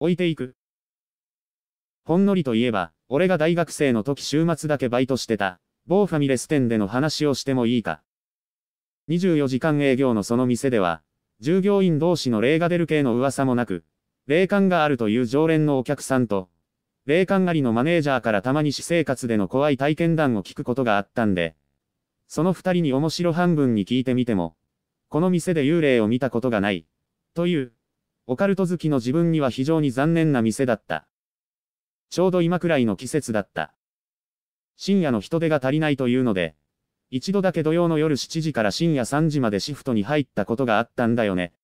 置いていく。ほんのりといえば、俺が大学生の時週末だけバイトしてた、某ファミレス店での話をしてもいいか。24時間営業のその店では、従業員同士の霊が出る系の噂もなく、霊感があるという常連のお客さんと、霊感ありのマネージャーからたまに私生活での怖い体験談を聞くことがあったんで、その二人に面白半分に聞いてみても、この店で幽霊を見たことがない、という、オカルト好きの自分には非常に残念な店だった。ちょうど今くらいの季節だった。深夜の人手が足りないというので、一度だけ土曜の夜7時から深夜3時までシフトに入ったことがあったんだよね。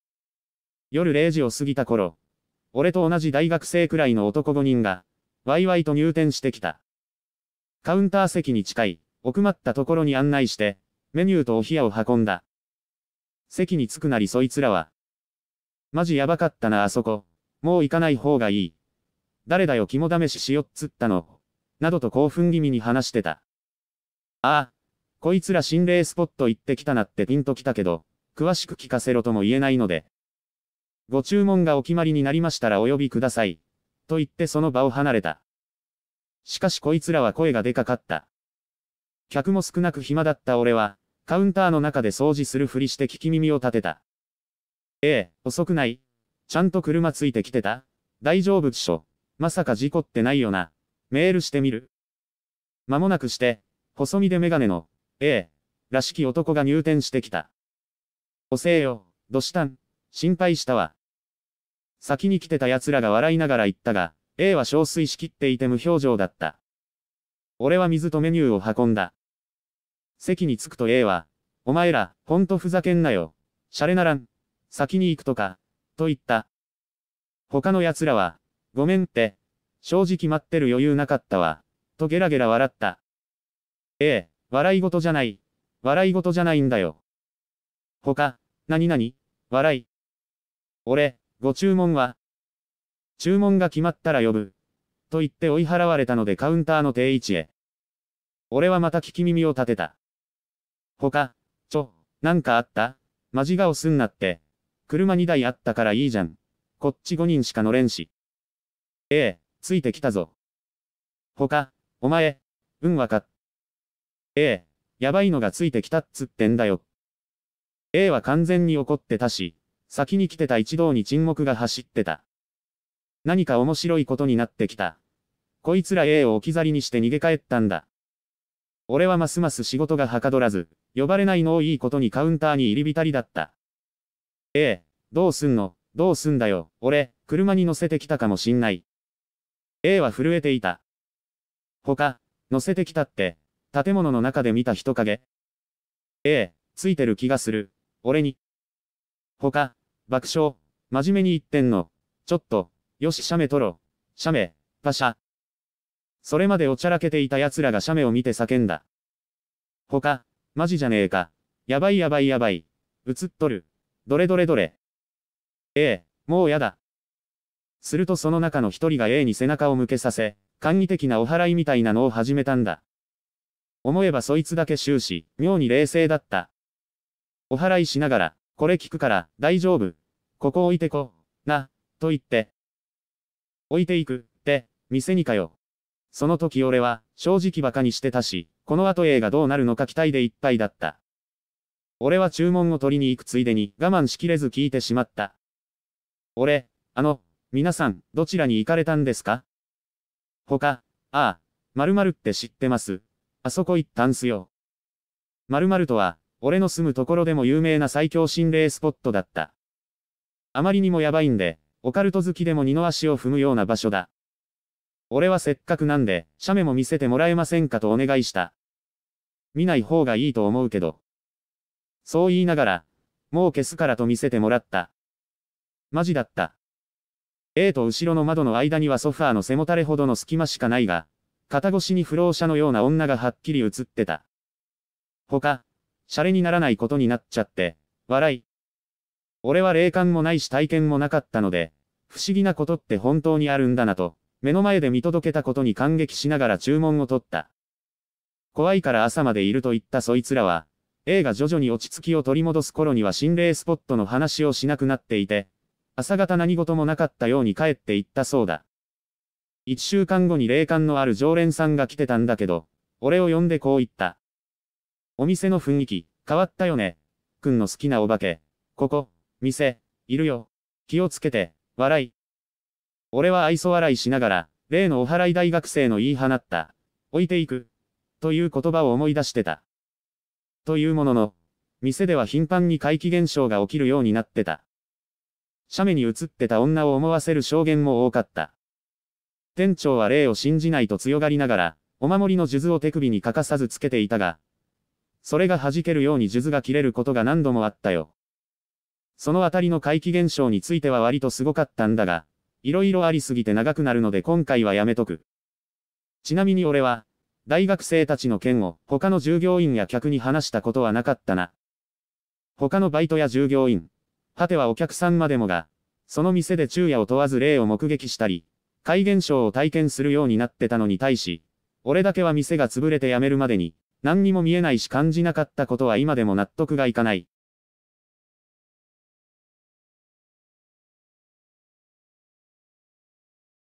夜0時を過ぎた頃、俺と同じ大学生くらいの男5人が、ワイワイと入店してきた。カウンター席に近い、奥まったところに案内して、メニューとお冷やを運んだ。席に着くなりそいつらは、マジやばかったなあそこ。もう行かない方がいい。誰だよ肝試ししよっつったの。などと興奮気味に話してた。ああ、こいつら心霊スポット行ってきたなってピンときたけど、詳しく聞かせろとも言えないので。ご注文がお決まりになりましたらお呼びください。と言ってその場を離れた。しかしこいつらは声がでかかった。客も少なく暇だった俺は、カウンターの中で掃除するふりして聞き耳を立てた。ええ、遅くない。ちゃんと車ついてきてた大丈夫っしょ。まさか事故ってないよな。メールしてみる。間もなくして、細身でメガネの、ええ、らしき男が入店してきた。遅せえよ、どしたん心配したわ。先に来てた奴らが笑いながら言ったが、A は憔悴しきっていて無表情だった。俺は水とメニューを運んだ。席に着くと A は、お前ら、ほんとふざけんなよ。シャレならん。先に行くとか、と言った。他の奴らは、ごめんって、正直待ってる余裕なかったわ、とゲラゲラ笑った。ええ、笑い事じゃない。笑い事じゃないんだよ。他、何々、笑い。俺、ご注文は注文が決まったら呼ぶ。と言って追い払われたのでカウンターの定位置へ。俺はまた聞き耳を立てた。他、ちょ、なんかあったマジ顔すんなって、車2台あったからいいじゃん。こっち5人しか乗れんし。ええ、ついてきたぞ。他、お前、運わか。ええ、やばいのがついてきたっつってんだよ。A は完全に怒ってたし、先に来てた一同に沈黙が走ってた。何か面白いことになってきた。こいつら A を置き去りにして逃げ帰ったんだ。俺はますます仕事がはかどらず、呼ばれないのをいいことにカウンターに入り浸りだった。ええ、どうすんの、どうすんだよ、俺、車に乗せてきたかもしんない。A は震えていた。他、乗せてきたって、建物の中で見た人影。A、ついてる気がする、俺に。他、爆笑、真面目に言ってんの。ちょっと、よし、写メ撮ろ。写メ、パシャ。それまでおちゃらけていた奴らが写メを見て叫んだ。他、マジじゃねえか。やばいやばいやばい。映っとる。どれどれどれ。え、もうやだ。するとその中の一人が A に背中を向けさせ、簡易的なお祓いみたいなのを始めたんだ。思えばそいつだけ終始、妙に冷静だった。お祓いしながら、これ聞くから、大丈夫。ここ置いてこ、な、と言って。置いていく、って、店にかよ。その時俺は、正直馬鹿にしてたし、この後 A がどうなるのか期待でいっぱいだった。俺は注文を取りに行くついでに我慢しきれず聞いてしまった。俺、あの、皆さん、どちらに行かれたんですか他、ああ、〇〇って知ってます。あそこ行ったんすよ。〇〇とは、俺の住むところでも有名な最強心霊スポットだった。あまりにもやばいんで、オカルト好きでも二の足を踏むような場所だ。俺はせっかくなんで、写メも見せてもらえませんかとお願いした。見ない方がいいと思うけど。そう言いながら、もう消すからと見せてもらった。マジだった。A と後ろの窓の間にはソファーの背もたれほどの隙間しかないが、肩越しに不老者のような女がはっきり映ってた。他、シャレにならないことになっちゃって、笑い。俺は霊感もないし体験もなかったので、不思議なことって本当にあるんだなと、目の前で見届けたことに感激しながら注文を取った。怖いから朝までいると言ったそいつらは、A が徐々に落ち着きを取り戻す頃には心霊スポットの話をしなくなっていて、朝方何事もなかったように帰っていったそうだ。一週間後に霊感のある常連さんが来てたんだけど、俺を呼んでこう言った。お店の雰囲気、変わったよね。くんの好きなお化け、ここ、店、いるよ。気をつけて、笑い。俺は愛想笑いしながら、例のお祓い大学生の言い放った。置いていく。という言葉を思い出してた。というものの、店では頻繁に怪奇現象が起きるようになってた。斜面に映ってた女を思わせる証言も多かった。店長は霊を信じないと強がりながら、お守りの数珠を手首に欠かさずつけていたが、それが弾けるように数珠が切れることが何度もあったよ。そのあたりの怪奇現象については割とすごかったんだが、色々ありすぎて長くなるので今回はやめとく。ちなみに俺は、大学生たちの件を他の従業員や客に話したことはなかったな。他のバイトや従業員、果てはお客さんまでもが、その店で昼夜を問わず霊を目撃したり、怪現象を体験するようになってたのに対し、俺だけは店が潰れて辞めるまでに、何にも見えないし感じなかったことは今でも納得がいかない。